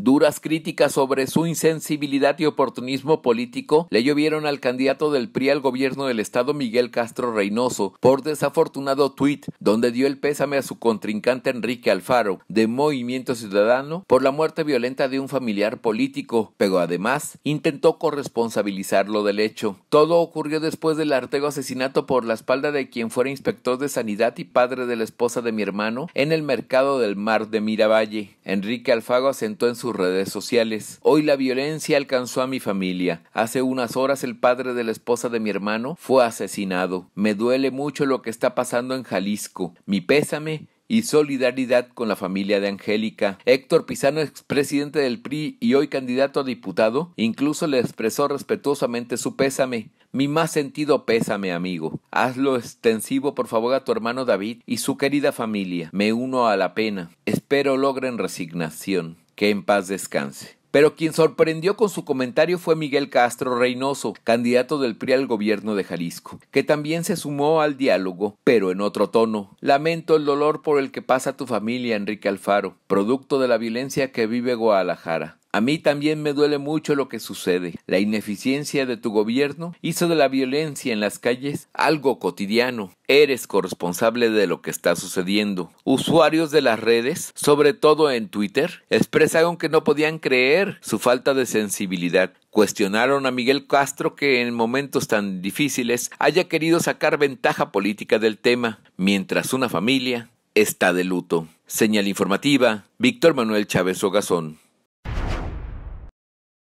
Duras críticas sobre su insensibilidad y oportunismo político le llovieron al candidato del PRI al gobierno del estado Miguel Castro Reynoso por desafortunado tuit donde dio el pésame a su contrincante Enrique Alfaro de Movimiento Ciudadano por la muerte violenta de un familiar político, pero además intentó corresponsabilizarlo del hecho. Todo ocurrió después del artego asesinato por la espalda de quien fuera inspector de sanidad y padre de la esposa de mi hermano en el mercado del mar de Miravalle. Enrique Alfaro asentó en su redes sociales. Hoy la violencia alcanzó a mi familia. Hace unas horas el padre de la esposa de mi hermano fue asesinado. Me duele mucho lo que está pasando en Jalisco. Mi pésame y solidaridad con la familia de Angélica. Héctor Pizano, expresidente del PRI y hoy candidato a diputado, incluso le expresó respetuosamente su pésame. Mi más sentido pésame, amigo. Hazlo extensivo, por favor, a tu hermano David y su querida familia. Me uno a la pena. Espero logren resignación que en paz descanse. Pero quien sorprendió con su comentario fue Miguel Castro Reynoso, candidato del PRI al gobierno de Jalisco, que también se sumó al diálogo, pero en otro tono. Lamento el dolor por el que pasa tu familia, Enrique Alfaro, producto de la violencia que vive Guadalajara. A mí también me duele mucho lo que sucede. La ineficiencia de tu gobierno hizo de la violencia en las calles algo cotidiano. Eres corresponsable de lo que está sucediendo. Usuarios de las redes, sobre todo en Twitter, expresaron que no podían creer su falta de sensibilidad. Cuestionaron a Miguel Castro que en momentos tan difíciles haya querido sacar ventaja política del tema, mientras una familia está de luto. Señal informativa, Víctor Manuel Chávez Ogazón.